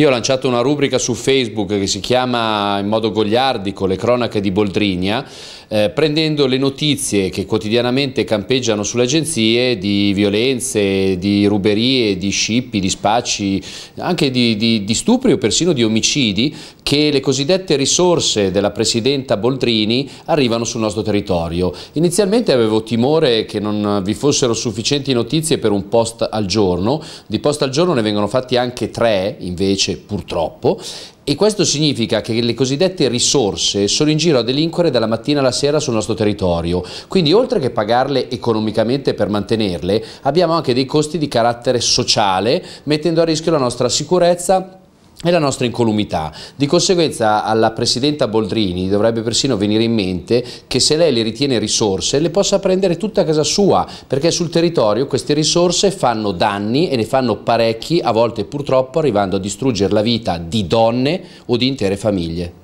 Io ho lanciato una rubrica su Facebook che si chiama in modo gogliardico le cronache di Boldrinia, eh, prendendo le notizie che quotidianamente campeggiano sulle agenzie di violenze, di ruberie, di scippi, di spacci, anche di, di, di stupri o persino di omicidi che le cosiddette risorse della Presidenta Boldrini arrivano sul nostro territorio. Inizialmente avevo timore che non vi fossero sufficienti notizie per un post al giorno, di post al giorno ne vengono fatti anche tre invece cresce purtroppo e questo significa che le cosiddette risorse sono in giro a delinquere dalla mattina alla sera sul nostro territorio, quindi oltre che pagarle economicamente per mantenerle abbiamo anche dei costi di carattere sociale mettendo a rischio la nostra sicurezza e la nostra incolumità. Di conseguenza alla Presidenta Boldrini dovrebbe persino venire in mente che se lei le ritiene risorse le possa prendere tutte a casa sua perché sul territorio queste risorse fanno danni e ne fanno parecchi, a volte purtroppo arrivando a distruggere la vita di donne o di intere famiglie.